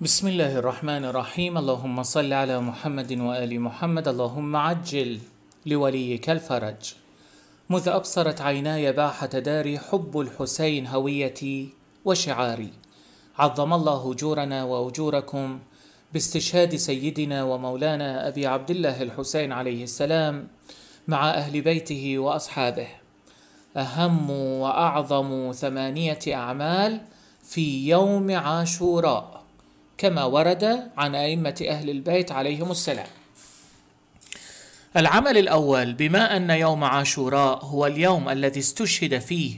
بسم الله الرحمن الرحيم اللهم صل على محمد وآل محمد اللهم عجل لوليك الفرج مذ أبصرت عيناي باحة داري حب الحسين هويتي وشعاري عظم الله جورنا وأجوركم باستشهاد سيدنا ومولانا أبي عبد الله الحسين عليه السلام مع أهل بيته وأصحابه أهم وأعظم ثمانية أعمال في يوم عاشوراء كما ورد عن أئمة أهل البيت عليهم السلام العمل الأول بما أن يوم عاشوراء هو اليوم الذي استشهد فيه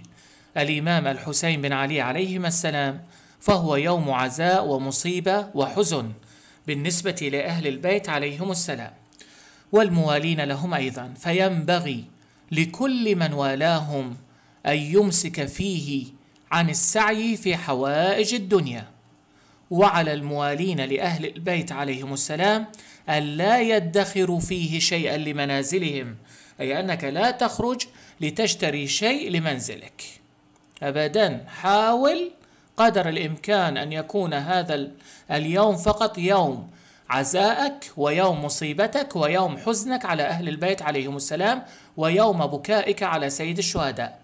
الإمام الحسين بن علي عليهما السلام فهو يوم عزاء ومصيبة وحزن بالنسبة لأهل البيت عليهم السلام والموالين لهم أيضا فينبغي لكل من والاهم أن يمسك فيه عن السعي في حوائج الدنيا وعلى الموالين لأهل البيت عليهم السلام ألا يدخروا فيه شيئا لمنازلهم أي أنك لا تخرج لتشتري شيء لمنزلك أبدا حاول قدر الإمكان أن يكون هذا اليوم فقط يوم عزاءك ويوم مصيبتك ويوم حزنك على أهل البيت عليهم السلام ويوم بكائك على سيد الشهداء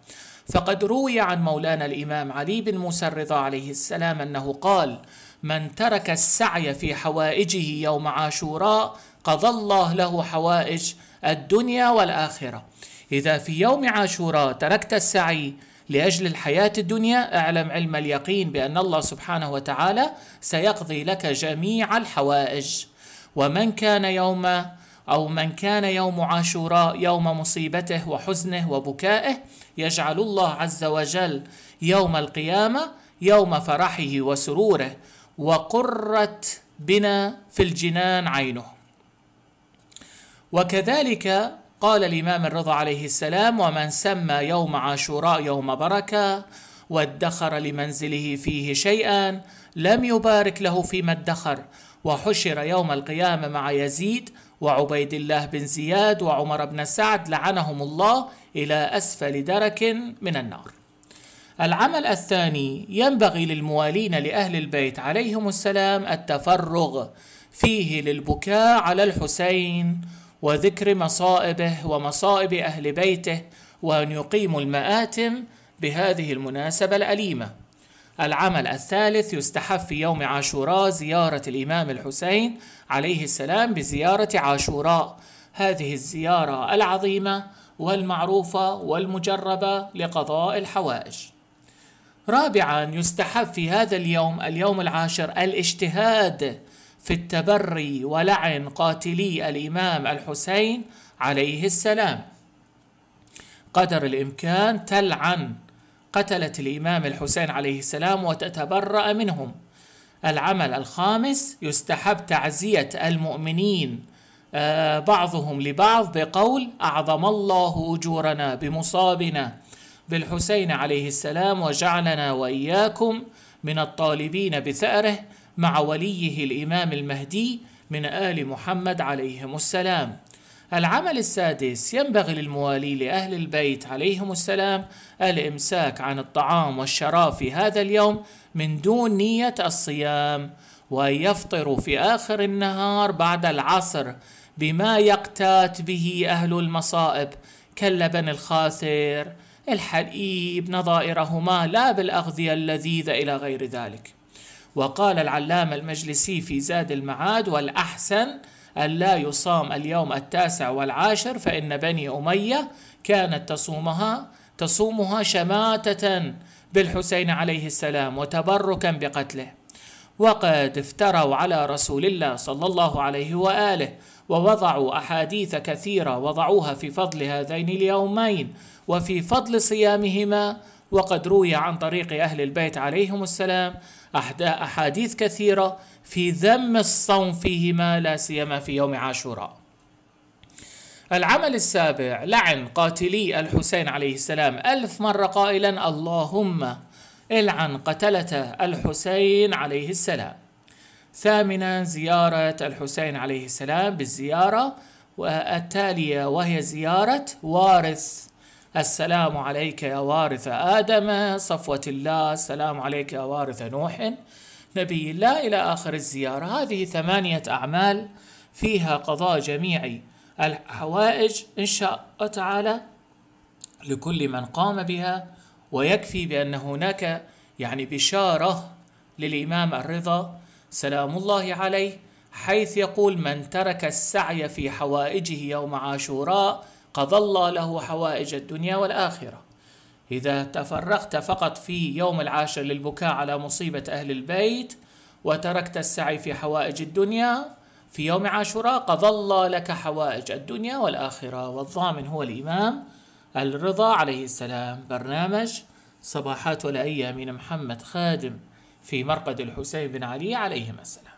فقد روي عن مولانا الإمام علي بن موسى الرضا عليه السلام أنه قال من ترك السعي في حوائجه يوم عاشوراء قضى الله له حوائج الدنيا والآخرة إذا في يوم عاشوراء تركت السعي لأجل الحياة الدنيا اعلم علم اليقين بأن الله سبحانه وتعالى سيقضي لك جميع الحوائج ومن كان يوم أو من كان يوم عاشوراء يوم مصيبته وحزنه وبكائه يجعل الله عز وجل يوم القيامة يوم فرحه وسروره وقرت بنا في الجنان عينه وكذلك قال الإمام الرضا عليه السلام ومن سمى يوم عاشوراء يوم بركة وادخر لمنزله فيه شيئا لم يبارك له فيما ادخر وحشر يوم القيامة مع يزيد وعبيد الله بن زياد وعمر بن سعد لعنهم الله إلى أسفل درك من النار العمل الثاني ينبغي للموالين لأهل البيت عليهم السلام التفرغ فيه للبكاء على الحسين وذكر مصائبه ومصائب أهل بيته وأن يقيموا المآتم بهذه المناسبة الأليمة العمل الثالث يستحب في يوم عاشوراء زيارة الإمام الحسين عليه السلام بزيارة عاشوراء هذه الزيارة العظيمة والمعروفة والمجربة لقضاء الحوائج. رابعا يستحب في هذا اليوم اليوم العاشر الاجتهاد في التبري ولعن قاتلي الإمام الحسين عليه السلام. قدر الإمكان تلعن قتلت الإمام الحسين عليه السلام وتتبرأ منهم العمل الخامس يستحب تعزية المؤمنين آه، بعضهم لبعض بقول أعظم الله أجورنا بمصابنا بالحسين عليه السلام وجعلنا وإياكم من الطالبين بثأره مع وليه الإمام المهدي من آل محمد عليهم السلام العمل السادس ينبغي للموالي لأهل البيت عليهم السلام الإمساك عن الطعام والشراب في هذا اليوم من دون نية الصيام وأن يفطروا في آخر النهار بعد العصر بما يقتات به أهل المصائب كاللبن الخاثر الحليب نظائرهما لا بالأغذية اللذيذة إلى غير ذلك وقال العلامة المجلسي في زاد المعاد والأحسن أن لا يصام اليوم التاسع والعاشر فإن بني أمية كانت تصومها تصومها شماتة بالحسين عليه السلام وتبركا بقتله وقد افتروا على رسول الله صلى الله عليه واله ووضعوا احاديث كثيره وضعوها في فضل هذين اليومين وفي فضل صيامهما وقد روي عن طريق أهل البيت عليهم السلام أحاديث كثيرة في ذم الصوم فيهما لا سيما في يوم عاشوراء العمل السابع لعن قاتلي الحسين عليه السلام ألف مرة قائلا اللهم العن قتلة الحسين عليه السلام ثامنا زيارة الحسين عليه السلام بالزيارة التالية وهي زيارة وارث السلام عليك يا وارث آدم صفوة الله السلام عليك يا وارث نوح نبي الله إلى آخر الزيارة هذه ثمانية أعمال فيها قضاء جميع الحوائج إن شاء الله تعالى لكل من قام بها ويكفي بأن هناك يعني بشارة للإمام الرضا سلام الله عليه حيث يقول من ترك السعي في حوائجه يوم عاشوراء قضى الله له حوائج الدنيا والآخرة إذا تفرغت فقط في يوم العاشر للبكاء على مصيبة أهل البيت وتركت السعي في حوائج الدنيا في يوم عاشوراء قضى الله لك حوائج الدنيا والآخرة والضامن هو الإمام الرضا عليه السلام برنامج صباحات والأيام من محمد خادم في مرقد الحسين بن علي عليهما السلام